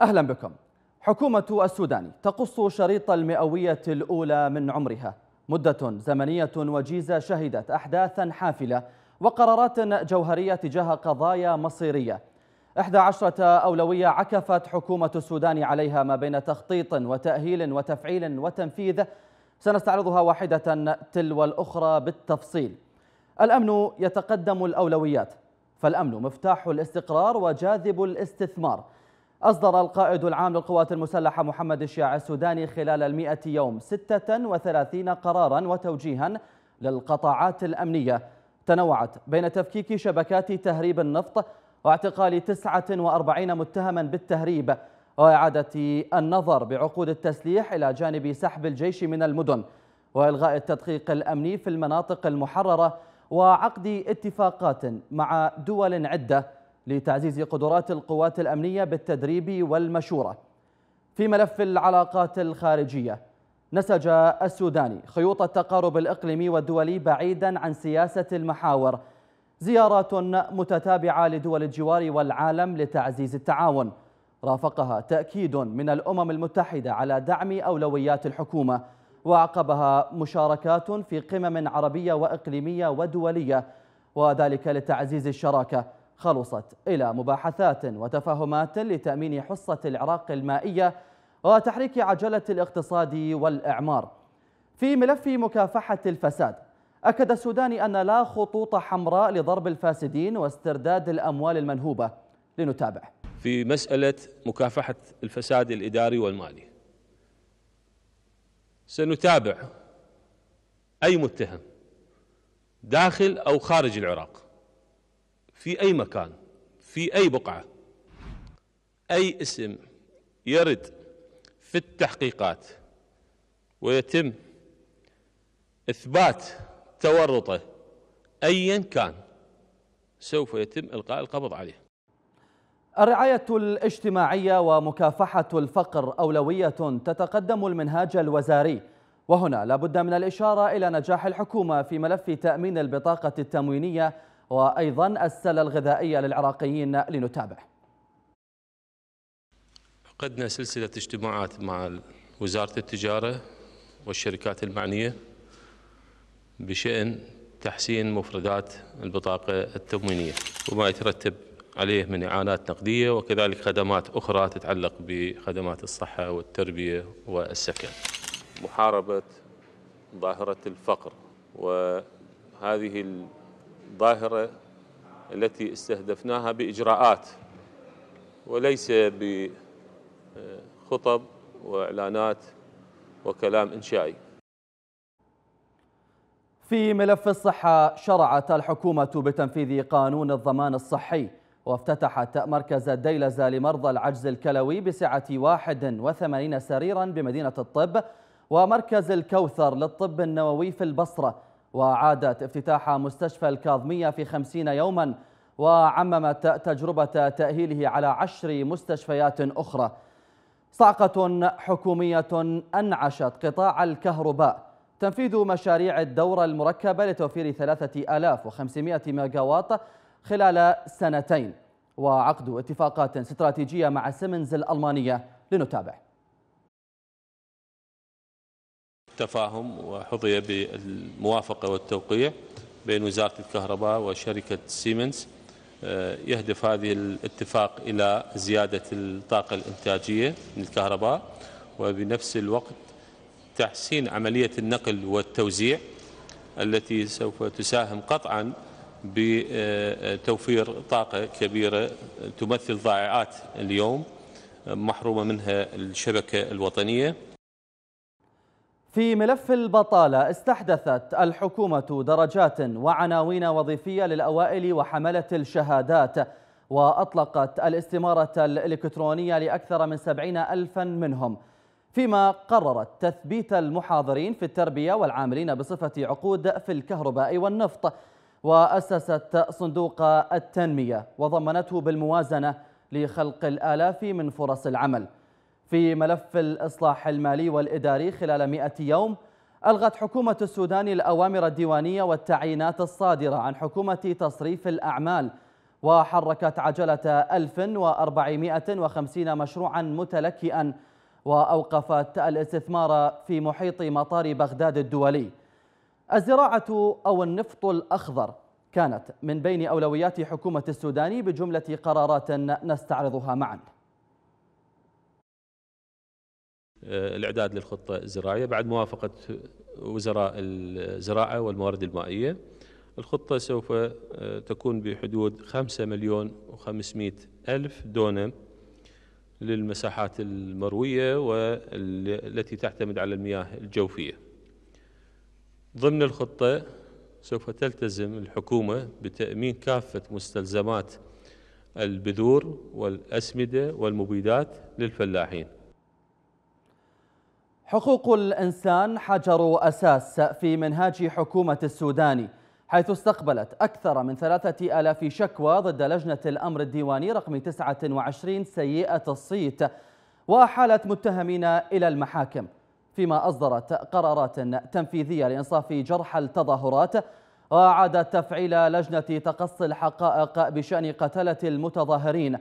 أهلا بكم حكومة السودان تقص شريط المئوية الأولى من عمرها مدة زمنية وجيزة شهدت أحداثا حافلة وقرارات جوهرية تجاه قضايا مصيرية إحدى عشرة أولوية عكفت حكومة السودان عليها ما بين تخطيط وتأهيل وتفعيل وتنفيذ سنستعرضها واحدة تلو الأخرى بالتفصيل الأمن يتقدم الأولويات فالأمن مفتاح الاستقرار وجاذب الاستثمار أصدر القائد العام للقوات المسلحة محمد الشيع السوداني خلال المئة يوم 36 قرارا وتوجيها للقطاعات الأمنية تنوعت بين تفكيك شبكات تهريب النفط واعتقال 49 متهما بالتهريب وإعادة النظر بعقود التسليح إلى جانب سحب الجيش من المدن وإلغاء التدقيق الأمني في المناطق المحررة وعقد اتفاقات مع دول عدة لتعزيز قدرات القوات الأمنية بالتدريب والمشورة في ملف العلاقات الخارجية نسج السوداني خيوط التقارب الإقليمي والدولي بعيدا عن سياسة المحاور زيارات متتابعة لدول الجوار والعالم لتعزيز التعاون رافقها تأكيد من الأمم المتحدة على دعم أولويات الحكومة وعقبها مشاركات في قمم عربية وإقليمية ودولية وذلك لتعزيز الشراكة خلصت إلى مباحثات وتفاهمات لتأمين حصة العراق المائية وتحريك عجلة الاقتصاد والإعمار في ملف مكافحة الفساد أكد السوداني أن لا خطوط حمراء لضرب الفاسدين واسترداد الأموال المنهوبة لنتابع في مسألة مكافحة الفساد الإداري والمالي سنتابع أي متهم داخل أو خارج العراق في أي مكان في أي بقعة أي اسم يرد في التحقيقات ويتم إثبات تورطه أيا كان سوف يتم إلقاء القبض عليه الرعاية الاجتماعية ومكافحة الفقر أولوية تتقدم المنهاج الوزاري وهنا لابد من الإشارة إلى نجاح الحكومة في ملف تأمين البطاقة التموينية وأيضا السلة الغذائية للعراقيين لنتابع عقدنا سلسلة اجتماعات مع وزارة التجارة والشركات المعنية بشأن تحسين مفردات البطاقة التموينية وما يترتب عليه من إعانات نقدية وكذلك خدمات أخرى تتعلق بخدمات الصحة والتربية والسكن محاربة ظاهرة الفقر وهذه الظاهرة التي استهدفناها بإجراءات وليس بخطب آه، وإعلانات وكلام إنشائي في ملف الصحة شرعت الحكومة بتنفيذ قانون الضمان الصحي وافتتحت مركز الديلزة لمرضى العجز الكلوي بسعة 81 سريرا بمدينة الطب ومركز الكوثر للطب النووي في البصرة وعادت افتتاح مستشفى الكاظمية في خمسين يوما وعممت تجربة تأهيله على عشر مستشفيات أخرى صعقة حكومية أنعشت قطاع الكهرباء تنفيذ مشاريع الدورة المركبة لتوفير 3500 ميجاواط خلال سنتين وعقد اتفاقات استراتيجية مع سيمنز الألمانية لنتابع تفاهم وحظي بالموافقة والتوقيع بين وزارة الكهرباء وشركة سيمنز آه، يهدف هذه الاتفاق إلى زيادة الطاقة الإنتاجية للكهرباء وبنفس الوقت تحسين عملية النقل والتوزيع التي سوف تساهم قطعا بتوفير طاقة كبيرة تمثل ضائعات اليوم محرومة منها الشبكة الوطنية في ملف البطالة استحدثت الحكومة درجات وعناوين وظيفية للأوائل وحملة الشهادات وأطلقت الاستمارة الإلكترونية لأكثر من سبعين ألفا منهم فيما قررت تثبيت المحاضرين في التربية والعاملين بصفة عقود في الكهرباء والنفط وأسست صندوق التنمية وضمنته بالموازنة لخلق الآلاف من فرص العمل في ملف الإصلاح المالي والإداري خلال 100 يوم ألغت حكومة السودان الأوامر الديوانية والتعيينات الصادرة عن حكومة تصريف الأعمال وحركت عجلة 1450 مشروعا متلكئا وأوقفت الاستثمار في محيط مطار بغداد الدولي الزراعة أو النفط الأخضر كانت من بين أولويات حكومة السودان بجملة قرارات نستعرضها معاً آه، الإعداد للخطة الزراعية بعد موافقة وزراء الزراعة والموارد المائية الخطة سوف آه، تكون بحدود 5 مليون و500 ألف دونم للمساحات المروية والتي تعتمد على المياه الجوفية ضمن الخطة سوف تلتزم الحكومة بتأمين كافة مستلزمات البذور والأسمدة والمبيدات للفلاحين حقوق الإنسان حجر أساس في منهاج حكومة السودان حيث استقبلت أكثر من ثلاثة ألاف شكوى ضد لجنة الأمر الديواني رقم 29 سيئة الصيت وأحالت متهمين إلى المحاكم فيما أصدرت قرارات تنفيذية لإنصاف جرحى التظاهرات وأعادت تفعيل لجنة تقصي الحقائق بشأن قتلة المتظاهرين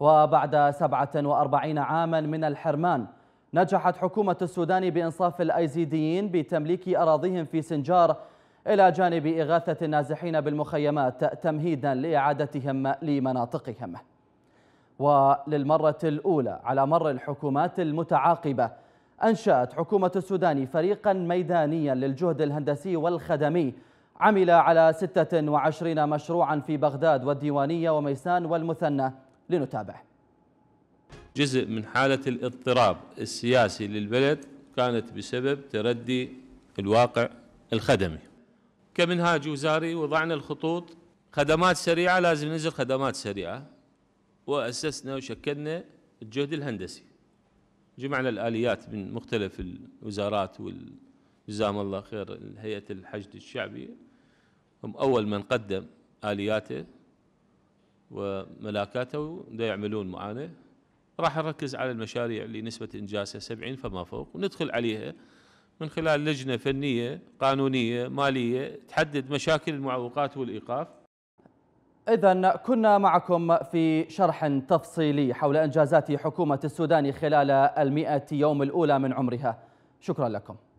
وبعد 47 عاما من الحرمان نجحت حكومة السودان بإنصاف الأيزيديين بتمليك أراضيهم في سنجار إلى جانب إغاثة النازحين بالمخيمات تمهيدا لإعادتهم لمناطقهم وللمرة الأولى على مر الحكومات المتعاقبة أنشأت حكومة السودان فريقا ميدانيا للجهد الهندسي والخدمي عمل على 26 مشروعا في بغداد والديوانية وميسان والمثنى لنتابع جزء من حالة الاضطراب السياسي للبلد كانت بسبب تردي الواقع الخدمي كمنهاج وزاري وضعنا الخطوط خدمات سريعة لازم ننزل خدمات سريعة وأسسنا وشكلنا الجهد الهندسي جمعنا الآليات من مختلف الوزارات جزاهم الله خير هيئة الحشد الشعبي هم أول من قدم آلياته وملاكاته ويعملون معانا راح نركز على المشاريع اللي نسبة إنجازها 70 فما فوق وندخل عليها من خلال لجنة فنية قانونية مالية تحدد مشاكل المعوقات والإيقاف إذا كنا معكم في شرح تفصيلي حول إنجازات حكومة السودان خلال المئة يوم الأولى من عمرها شكرا لكم